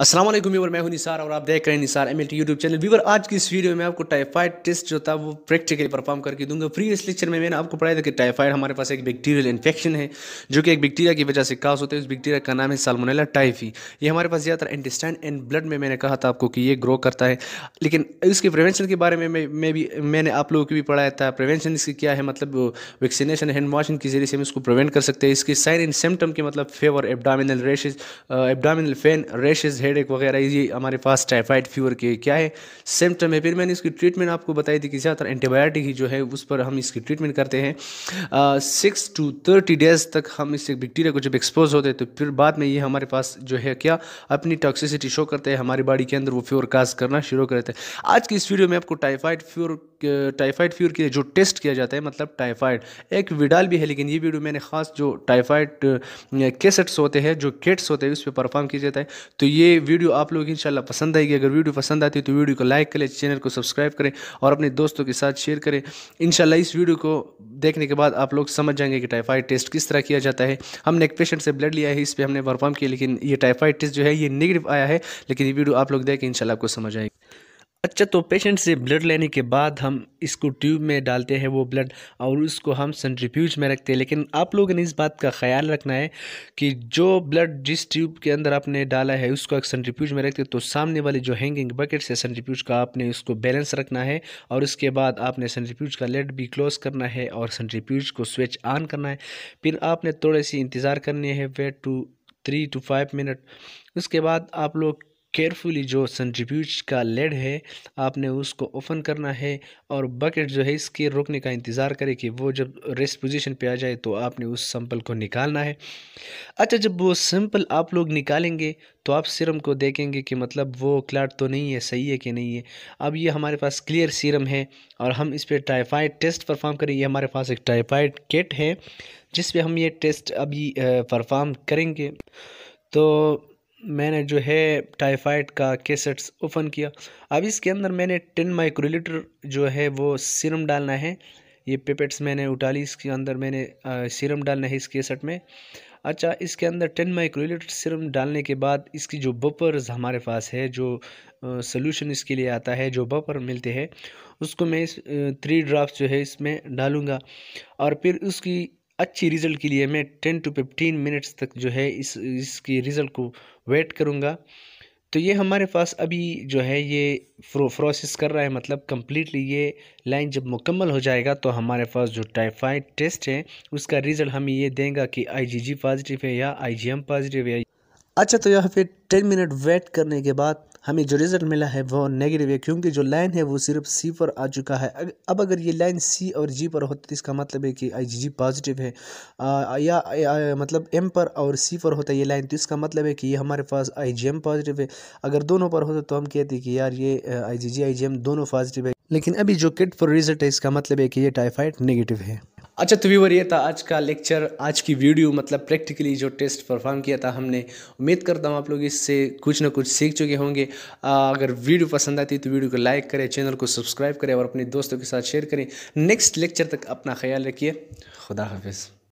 असल व्यूवर मैं हूं निसार और आप देख रहे हैं Nisar M L YouTube channel viewer आज की इस वीडियो में आपको टाइफाइड टेस्ट जो था वो प्रैक्टिकली परफॉर्म करके दूंगा प्रीवियस लेक्चर में मैंने आपको पढ़ाया था कि टाइफाइड हमारे पास एक बैक्टीरियल इन्फेक्शन है जो कि एक बैक्टीरिया की वजह से काज होता है उस बैक्टीरिया का नाम है सालमोनेला टाइफी ये हमारे पास ज़्यादातर इंटेस्टाइन एंड ब्लड में मैंने कहा था आपको कि ये ग्रो करता है लेकिन इसके प्रिवेंशन के बारे में मैं भी मैंने आप लोगों को भी पढ़ाया था प्रिवेंशन इसकी क्या है मतलब वैक्सीनेशन हैंड वॉशिंग के जरिए से हम इसको प्रिवेंट कर सकते हैं इसके साइन एंड सिम्टम के मतलब fever abdominal rashes abdominal pain rashes है हेडेक वगैरह ये हमारे पास टाइफाइड फीवर के क्या है सिम्टम है फिर मैंने इसकी ट्रीटमेंट आपको बताई थी कि ज़्यादातर एंटीबायोटिक ही जो है उस पर हम इसकी ट्रीटमेंट करते हैं सिक्स टू थर्टी डेज तक हम इस बैक्टीरिया को जब एक्सपोज होते हैं तो फिर बाद में ये हमारे पास जो है क्या अपनी टॉक्सिसिटी शो करते हैं हमारी बॉडी के अंदर वो फीवर कास्ट करना शुरू करते हैं आज की इस वीडियो में आपको टाइफाइड फीवर टाइफाइड फ्यूर की जो टेस्ट किया जाता है मतलब टाइफाइड एक विडाल भी है लेकिन ये वीडियो मैंने खास जो टाइफाइड केसेट्स होते हैं जो किट्स होते हैं उस पर परफॉर्म किया जाता है तो ये वीडियो आप लोग इंशाल्लाह पसंद आएगी अगर वीडियो पसंद आती है तो वीडियो को लाइक करें चैनल को सब्सक्राइब करें और अपने दोस्तों के साथ शेयर करें इनशाला इस वीडियो को देखने के बाद आप लोग समझ जाएंगे कि टाइफाइड टेस्ट किस तरह किया जाता है हमने एक पेशेंट से ब्लड लिया है इस पर हमने परफॉर्म किया लेकिन ये टाइफाइड टेस्ट जो है ये नेगेटिव आया है लेकिन ये वीडियो आप लोग देखें इनशाला आपको समझ आएगी अच्छा तो पेशेंट से ब्लड लेने के बाद हम इसको ट्यूब में डालते हैं वो ब्लड और उसको हम सेंट्रीफ्यूज में रखते हैं लेकिन आप लोगों ने इस बात का ख्याल रखना है कि जो ब्लड जिस ट्यूब के अंदर आपने डाला है उसको एक सेंट्रीफ्यूज में रखते तो सामने वाले जो हैंगिंग बकेट से सेंट्रीफ्यूज का आपने उसको बैलेंस रखना है और उसके बाद आपने सेंट्रीफ्यूज का लेड भी क्लोज करना है और सेंट्रीफ्यूज को स्विच ऑन करना है फिर आपने थोड़ी सी इंतज़ार करनी है wait two three two five minute उसके बाद आप लोग केयरफुली जो सेंट्रीफ्यूज का लेड है आपने उसको ओपन करना है और बकेट जो है इसके रोकने का इंतज़ार करें कि वो जब रेस्ट पोजीशन पे आ जाए तो आपने उस सैंपल को निकालना है अच्छा जब वो सैंपल आप लोग निकालेंगे तो आप सीरम को देखेंगे कि मतलब वो क्लाट तो नहीं है सही है कि नहीं है अब ये हमारे पास क्लियर सीरम है और हम इस पर टाइफाइड टेस्ट परफॉर्म ये हमारे पास एक टाइफाइड किट है जिस पर हम ये टेस्ट अभी परफॉर्म करेंगे तो मैंने जो है टाइफाइड का केसेट्स ओपन किया अब इसके अंदर मैंने टेन माइक्रोलीटर जो है वो सिरम डालना है ये पेपेट्स मैंने उठा ली इसके अंदर मैंने सिरम डालना है इस केसेट में अच्छा इसके अंदर टेन माइक्रोलीटर सिरम डालने के बाद इसकी जो बपर्स हमारे पास है जो सोल्यूशन इसके लिए आता है जो बपर मिलते हैं उसको मैं इस थ्री ड्राफ्ट जो है इसमें डालूँगा और फिर उसकी अच्छी रिज़ल्ट के लिए मैं टेन टू फिफ्टीन मिनट्स तक जो है इस इसकी रिज़ल्ट को वेट करूँगा तो ये हमारे पास अभी जो है ये फ्रो प्रोसेस कर रहा है मतलब कम्प्लीटली ये लाइन जब मुकम्मल हो जाएगा तो हमारे पास जो टाइफाइड टेस्ट है उसका रिज़ल्ट हमें ये देगा कि आईजीजी पॉजिटिव है या आईजीएम पॉजिटिव है अच्छा तो यहाँ फिर टेन मिनट वेट करने के बाद हमें जो रिज़ल्ट मिला है वो नेगेटिव है क्योंकि जो लाइन है वो सिर्फ सी पर आ चुका है अब अगर ये लाइन सी और जी पर होती तो इसका मतलब है कि आई जी पॉजिटिव है आ, या आ, मतलब एम पर और सी पर होता है ये लाइन तो इसका मतलब है कि ये हमारे पास आई जी एम पॉजिटिव है अगर दोनों पर होता तो हम कहते कि यार ये आई जी जी आई जी एम दोनों पॉजिटिव है लेकिन अभी जो किट पर रिज़ल्ट है इसका मतलब है कि ये टाइफाइड नेगेटिव है अच्छा तो व्यूवर ये था आज का लेक्चर आज की वीडियो मतलब प्रैक्टिकली जो टेस्ट परफॉर्म किया था हमने उम्मीद करता हूँ आप लोग इससे कुछ ना कुछ सीख चुके होंगे अगर वीडियो पसंद आती तो वीडियो को लाइक करें चैनल को सब्सक्राइब करें और अपने दोस्तों के साथ शेयर करें नेक्स्ट लेक्चर तक अपना ख्याल रखिए खुदा हाफिज़